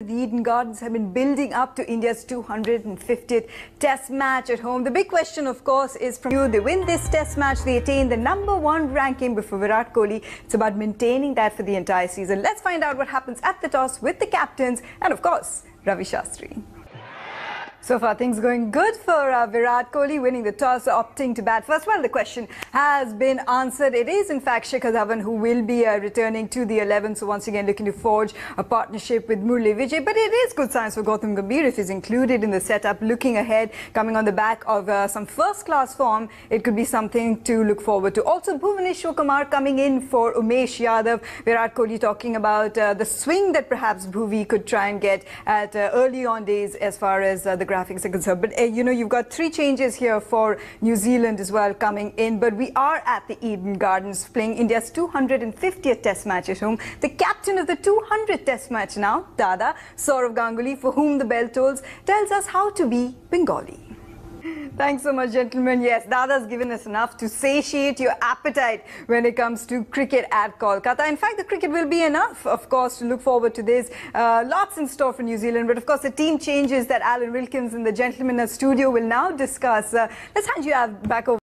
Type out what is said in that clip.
The Eden Gardens have been building up to India's 250th Test match at home. The big question, of course, is from you. They win this Test match, they attain the number one ranking before Virat Kohli. It's about maintaining that for the entire season. Let's find out what happens at the toss with the captains and, of course, Ravi Shastri. So far, things going good for uh, Virat Kohli, winning the toss, opting to bat first. Well, the question has been answered. It is, in fact, Shikhar Dhawan who will be uh, returning to the 11. So once again, looking to forge a partnership with Murli Vijay. But it is good signs for Gautam Gambhir if he's included in the setup. Looking ahead, coming on the back of uh, some first-class form, it could be something to look forward to. Also, Bhuvaneshwar Kumar coming in for Umesh Yadav. Virat Kohli talking about uh, the swing that perhaps Bhuvi could try and get at uh, early on days as far as uh, the ground demographics, But uh, you know, you've got three changes here for New Zealand as well coming in. But we are at the Eden Gardens playing India's 250th Test match at home. The captain of the 200th Test match now, Dada Saurav Ganguly, for whom the bell tolls, tells us how to be Bengali. Thanks so much, gentlemen. Yes, has given us enough to satiate your appetite when it comes to cricket at Kolkata. In fact, the cricket will be enough, of course, to look forward to this. Uh, lots in store for New Zealand, but of course, the team changes that Alan Wilkins and the gentlemen in the studio will now discuss. Uh, let's hand you back over.